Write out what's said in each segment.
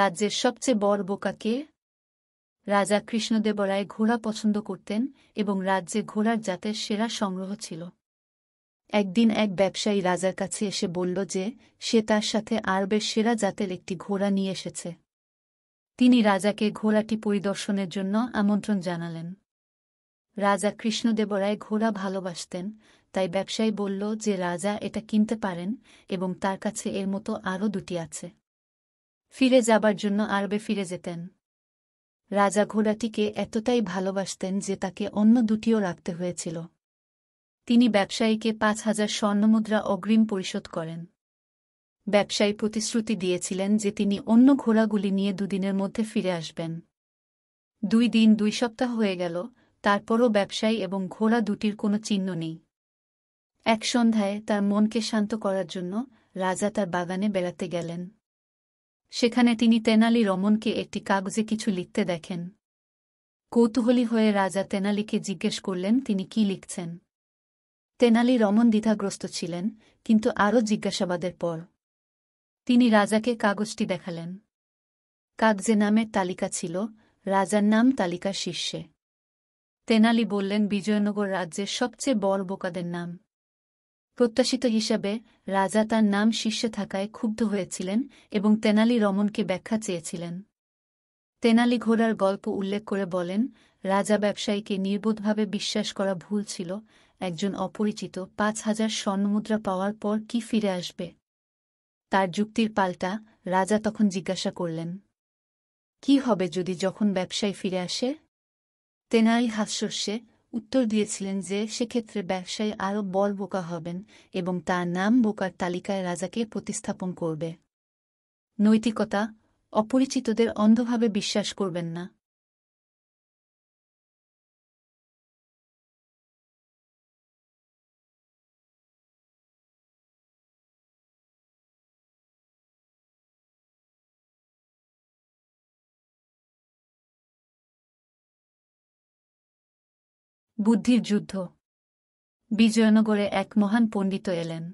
রাজ্যের সবচেয়ে বড় বোকা কে রাজা কৃষ্ণদেবরায় ঘোড়া পছন্দ করতেন এবং রাজ্যে ঘোড়ার জাতের সেরা সংগ্রহ ছিল একদিন এক ব্যবসায়ী রাজার কাছে এসে বলল যে সে তার সাথে আরবের সেরা জাতের একটি ঘোড়া নিয়ে এসেছে তিনি রাজাকে ঘোড়াটি পরিদর্শনের জন্য আমন্ত্রণ জানালেন রাজা কৃষ্ণদেবরায় ঘোড়া ভালোবাসতেন তাই ব্যবসায়ী বলল যে রাজা এটা কিনতে পারেন এবং তার কাছে এর মতো আরও দুটি আছে ফিরে যাবার জন্য আরবে ফিরে যেতেন রাজা ঘোড়াটিকে এতটাই ভালোবাসতেন যে তাকে অন্য দুটিও রাখতে হয়েছিল তিনি ব্যবসায়ীকে পাঁচ হাজার স্বর্ণমুদ্রা অগ্রিম পরিশোধ করেন ব্যবসায়ী প্রতিশ্রুতি দিয়েছিলেন যে তিনি অন্য ঘোড়াগুলি নিয়ে দুদিনের মধ্যে ফিরে আসবেন দুই দিন দুই সপ্তাহ হয়ে গেল তারপরও ব্যবসায়ী এবং ঘোড়া দুটির কোনো চিহ্ন নেই এক সন্ধ্যায় তার মনকে শান্ত করার জন্য রাজা তার বাগানে বেড়াতে গেলেন সেখানে তিনি তেনালি রমনকে একটি কাগজে কিছু লিখতে দেখেন কৌতূহলী হয়ে রাজা তেনালিকে জিজ্ঞেস করলেন তিনি কি লিখছেন তেনালি রমন দ্বিধাগ্রস্ত ছিলেন কিন্তু আরও জিজ্ঞাসাবাদের পর তিনি রাজাকে কাগজটি দেখালেন কাগজে নামের তালিকা ছিল রাজার নাম তালিকা শীর্ষে তেনালি বললেন বিজয়নগর রাজ্যের সবচেয়ে বড় বোকাদের নাম প্রত্যাশিত হিসাবে রাজা তার নাম শীর্ষে থাকায় ক্ষুব্ধ হয়েছিলেন এবং তেনালি রমনকে ব্যাখ্যা চেয়েছিলেন তেনালি ঘোড়ার গল্প উল্লেখ করে বলেন রাজা ব্যবসায়ীকে নির্বোধভাবে বিশ্বাস করা ভুল ছিল একজন অপরিচিত পাঁচ হাজার স্বর্ণমুদ্রা পাওয়ার পর কি ফিরে আসবে তার যুক্তির পাল্টা রাজা তখন জিজ্ঞাসা করলেন কি হবে যদি যখন ব্যবসায় ফিরে আসে তেনাই হাস্যস্যে উত্তর দিয়েছিলেন যে সেক্ষেত্রে ব্যবসায়ী আরও বল বোকা হবেন এবং তার নাম বোকার তালিকায় রাজাকে প্রতিস্থাপন করবে নৈতিকতা অপরিচিতদের অন্ধভাবে বিশ্বাস করবেন না বুদ্ধির যুদ্ধ বিজয়নগরে এক মহান পণ্ডিত এলেন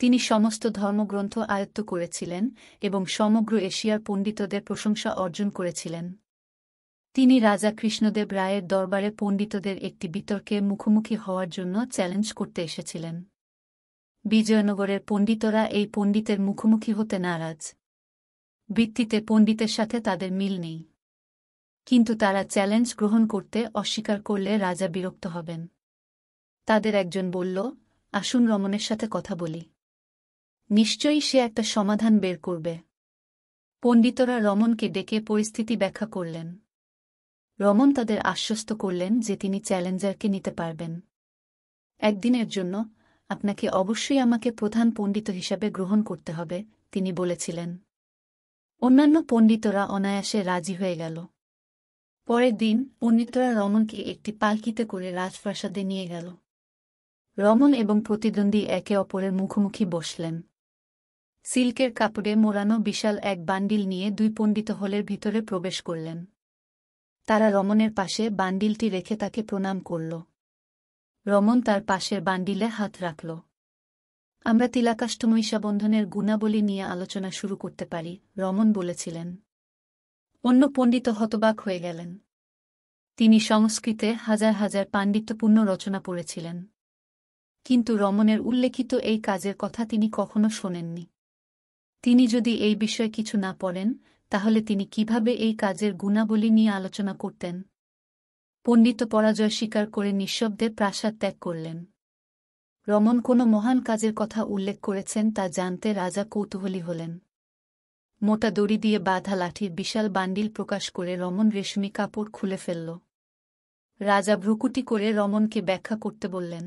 তিনি সমস্ত ধর্মগ্রন্থ আয়ত্ত করেছিলেন এবং সমগ্র এশিয়ার পণ্ডিতদের প্রশংসা অর্জন করেছিলেন তিনি রাজা কৃষ্ণদেব রায়ের দরবারে পণ্ডিতদের একটি বিতর্কে মুখোমুখি হওয়ার জন্য চ্যালেঞ্জ করতে এসেছিলেন বিজয়নগরের পণ্ডিতরা এই পণ্ডিতের মুখোমুখি হতে নারাজ বৃত্তিতে পণ্ডিতের সাথে তাদের মিল নেই কিন্তু তারা চ্যালেঞ্জ গ্রহণ করতে অস্বীকার করলে রাজা বিরক্ত হবেন তাদের একজন বলল আসুন রমনের সাথে কথা বলি নিশ্চয়ই সে একটা সমাধান বের করবে পণ্ডিতরা রমনকে ডেকে পরিস্থিতি ব্যাখ্যা করলেন রমন তাদের আশ্বস্ত করলেন যে তিনি চ্যালেঞ্জারকে নিতে পারবেন একদিনের জন্য আপনাকে অবশ্যই আমাকে প্রধান পণ্ডিত হিসাবে গ্রহণ করতে হবে তিনি বলেছিলেন অন্যান্য পণ্ডিতরা অনায়াসে রাজি হয়ে গেল পরের দিন পণ্ডিতরা রমনকে একটি পালকিতে করে রাজপ্রাসাদে নিয়ে গেল রমন এবং প্রতিদ্বন্দ্বী একে অপরের মুখোমুখি বসলেন সিল্কের কাপড়ে মোড়ানো বিশাল এক বান্ডিল নিয়ে দুই পণ্ডিত হলের ভিতরে প্রবেশ করলেন তারা রমনের পাশে বান্ডিলটি রেখে তাকে প্রণাম করল রমন তার পাশের বান্ডিলে হাত রাখল আমরা তিলাকাষ্টমীষা বন্ধনের গুণাবলী নিয়ে আলোচনা শুরু করতে পারি রমন বলেছিলেন অন্য পণ্ডিত হতবাক হয়ে গেলেন তিনি সংস্কৃতে হাজার হাজার পাণ্ডিত্যপূর্ণ রচনা পড়েছিলেন কিন্তু রমনের উল্লেখিত এই কাজের কথা তিনি কখনো শোনেননি তিনি যদি এই বিষয়ে কিছু না পড়েন তাহলে তিনি কিভাবে এই কাজের গুণাবলী নিয়ে আলোচনা করতেন পণ্ডিত পরাজয় স্বীকার করে নিঃশব্দে প্রাসাদ ত্যাগ করলেন রমন কোনো মহান কাজের কথা উল্লেখ করেছেন তা জানতে রাজা কৌতূহলী হলেন মোটা দড়ি দিয়ে বাঁধা লাঠির বিশাল বান্ডিল প্রকাশ করে রমন রেশমি কাপড় খুলে ফেলল রাজা ভ্রুকুটি করে রমনকে ব্যাখ্যা করতে বললেন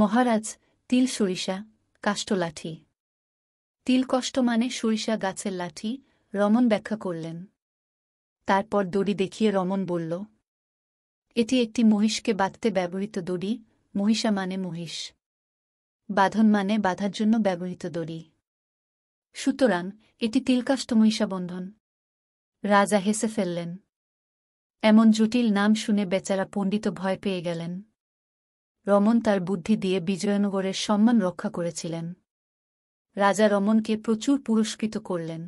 মহারাজ তিল সরিষা কাষ্ট লাঠি তিল কষ্ট মানে সরিষা গাছের লাঠি রমন ব্যাখ্যা করলেন তারপর দড়ি দেখিয়ে রমন বলল এটি একটি মহিষকে বাঁধতে ব্যবহৃত দড়ি মহিষা মানে মহিষ বাঁধন মানে বাঁধার জন্য ব্যবহৃত দড়ি সুতরাং এটি তিলকাষ্টমহিষা বন্ধন রাজা হেসে ফেললেন এমন জটিল নাম শুনে বেচারা পণ্ডিত ভয় পেয়ে গেলেন রমন তার বুদ্ধি দিয়ে বিজয়নগরের সম্মান রক্ষা করেছিলেন রাজা রমনকে প্রচুর পুরস্কৃত করলেন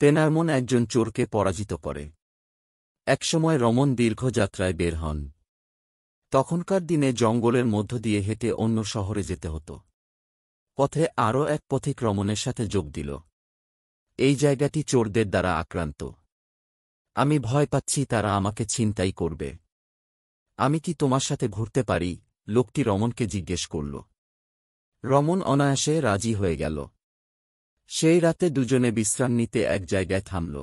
তেনারমন একজন চোরকে পরাজিত করে একসময় রমন দীর্ঘ যাত্রায় বের হন তখনকার দিনে জঙ্গলের মধ্য দিয়ে হেঁটে অন্য শহরে যেতে হতো পথে আরও এক পথিক রমনের সাথে যোগ দিল এই জায়গাটি চোরদের দ্বারা আক্রান্ত আমি ভয় পাচ্ছি তারা আমাকে ছিনতাই করবে আমি কি তোমার সাথে ঘুরতে পারি লোকটি রমনকে জিজ্ঞেস করল রমন অনায়াসে রাজি হয়ে গেল সেই রাতে দুজনে বিশ্রাম নিতে এক জায়গায় থামল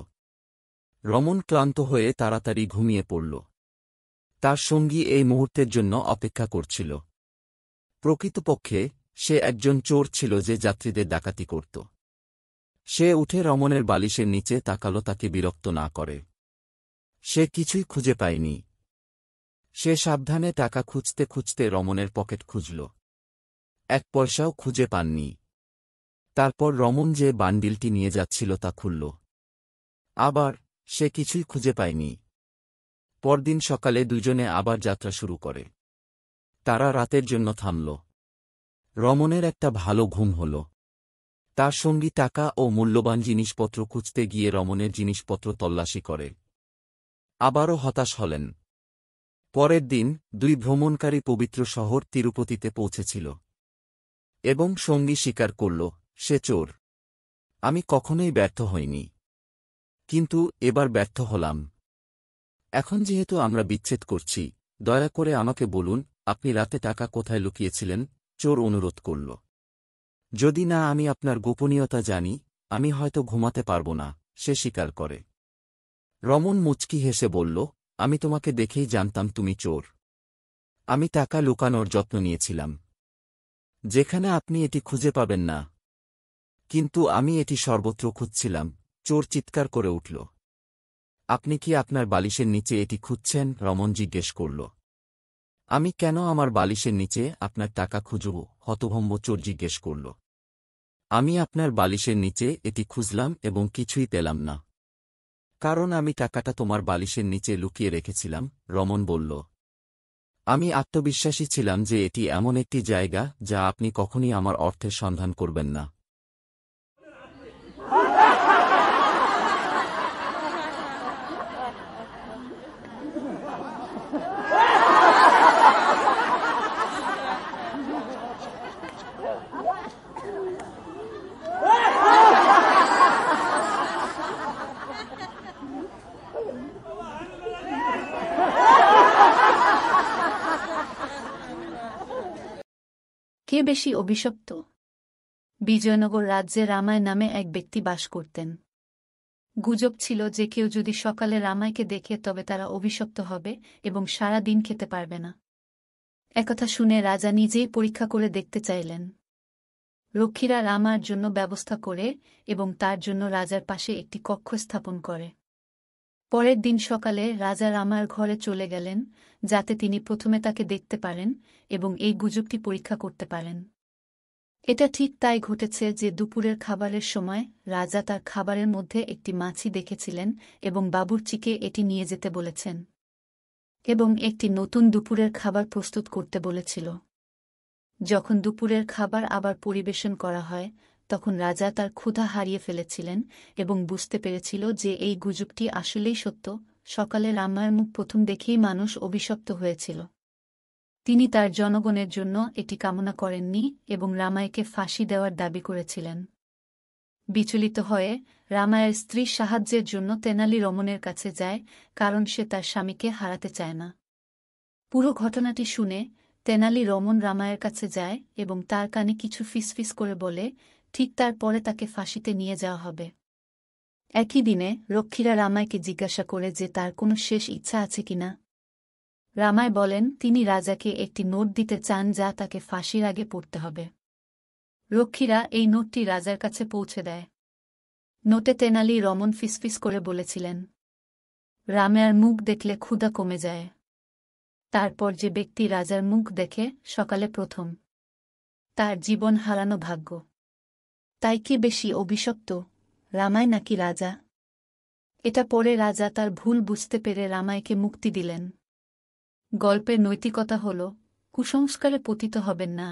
রমন ক্লান্ত হয়ে তাড়াতাড়ি ঘুমিয়ে পড়ল তার সঙ্গী এই মুহূর্তের জন্য অপেক্ষা করছিল প্রকৃতপক্ষে সে একজন চোর ছিল যে যাত্রীদের ডাকাতি করত সে উঠে রমনের বালিশের নিচে তাকালো তাকে বিরক্ত না করে সে কিছুই খুঁজে পায়নি সে সাবধানে টাকা খুঁজতে খুঁজতে রমনের পকেট খুঁজল এক পয়সাও খুঁজে পাননি তারপর রমন যে বান্ডিলটি নিয়ে যাচ্ছিল তা খুলল আবার সে কিছুই খুঁজে পায়নি পরদিন সকালে দুজনে আবার যাত্রা শুরু করে তারা রাতের জন্য থামল রমনের একটা ভালো ঘুম হল তার সঙ্গী টাকা ও মূল্যবান জিনিসপত্র খুঁজতে গিয়ে রমনের জিনিসপত্র তল্লাশি করে আবারও হতাশ হলেন পরের দিন দুই ভ্রমণকারী পবিত্র শহর তিরুপতিতে পৌঁছেছিল এবং সঙ্গী স্বীকার করল সে চোর আমি কখনোই ব্যর্থ হইনি কিন্তু এবার ব্যর্থ হলাম এখন যেহেতু আমরা বিচ্ছেদ করছি দয়া করে আমাকে বলুন আপনি রাতে টাকা কোথায় লুকিয়েছিলেন চোর অনুরোধ করল যদি না আমি আপনার গোপনীয়তা জানি আমি হয়তো ঘুমাতে পারব না সে স্বীকার করে রমন মুচকি হেসে বলল আমি তোমাকে দেখেই জানতাম তুমি চোর আমি টাকা লুকানোর যত্ন নিয়েছিলাম যেখানে আপনি এটি খুঁজে পাবেন না কিন্তু আমি এটি সর্বত্র খুঁজছিলাম চোর চিৎকার করে উঠল আপনি কি আপনার বালিশের নিচে এটি খুঁজছেন রমন জিজ্ঞেস করল আমি কেন আমার বালিশের নিচে আপনার টাকা খুঁজব হতভম্ব চোর জিজ্ঞেস করল আমি আপনার বালিশের নিচে এটি খুঁজলাম এবং কিছুই পেলাম না কারণ আমি টাকাটা তোমার বালিশের নিচে লুকিয়ে রেখেছিলাম রমন বলল আমি আত্মবিশ্বাসী ছিলাম যে এটি এমন একটি জায়গা যা আপনি কখনই আমার অর্থের সন্ধান করবেন না কে বেশি অভিশপ্ত বিজয়নগর রাজ্যে রামায় নামে এক ব্যক্তি বাস করতেন গুজব ছিল যে কেউ যদি সকালে রামায়কে দেখে তবে তারা অভিশপ্ত হবে এবং সারা দিন খেতে পারবে না একথা শুনে রাজা নিজেই পরীক্ষা করে দেখতে চাইলেন রক্ষীরা রামার জন্য ব্যবস্থা করে এবং তার জন্য রাজার পাশে একটি কক্ষ স্থাপন করে পরের দিন সকালে রাজা রামার ঘরে চলে গেলেন যাতে তিনি প্রথমে তাকে দেখতে পারেন এবং এই গুজবটি পরীক্ষা করতে পারেন এটা ঠিক তাই ঘটেছে যে দুপুরের খাবারের সময় রাজা তার খাবারের মধ্যে একটি মাছি দেখেছিলেন এবং বাবুর্চিকে এটি নিয়ে যেতে বলেছেন এবং একটি নতুন দুপুরের খাবার প্রস্তুত করতে বলেছিল যখন দুপুরের খাবার আবার পরিবেশন করা হয় তখন রাজা তার ক্ষুধা হারিয়ে ফেলেছিলেন এবং বুঝতে পেরেছিল যে এই গুজবটি আসলেই সত্য সকালে রামায়ণ প্রথম দেখেই মানুষ অভিশপ্ত হয়েছিল তিনি তার জনগণের জন্য এটি কামনা করেননি এবং রামায়কে ফাঁসি দেওয়ার দাবি করেছিলেন বিচলিত হয়ে রামায়ের স্ত্রী সাহায্যের জন্য তেনালি রমনের কাছে যায় কারণ সে তার স্বামীকে হারাতে চায় না পুরো ঘটনাটি শুনে তেনালি রমন রামায়ের কাছে যায় এবং তার কানে কিছু ফিসফিস করে বলে ঠিক তারপরে তাকে ফাঁসিতে নিয়ে যাওয়া হবে একই দিনে রক্ষীরা রামায়কে জিজ্ঞাসা করে যে তার কোনো শেষ ইচ্ছা আছে কিনা রামায় বলেন তিনি রাজাকে একটি নোট দিতে চান যা তাকে ফাঁসির আগে পড়তে হবে রক্ষীরা এই নোটটি রাজার কাছে পৌঁছে দেয় নোটে তেনালি রমন ফিসফিস করে বলেছিলেন রামের মুখ দেখলে ক্ষুধা কমে যায় তারপর যে ব্যক্তি রাজার মুখ দেখে সকালে প্রথম তার জীবন হারানো ভাগ্য তাই কি বেশি অভিশপ্ত রামায় নাকি রাজা এটা পরে রাজা তার ভুল বুঝতে পেরে রামায়কে মুক্তি দিলেন গল্পের নৈতিকতা হল কুসংস্কারে পতিত হবেন না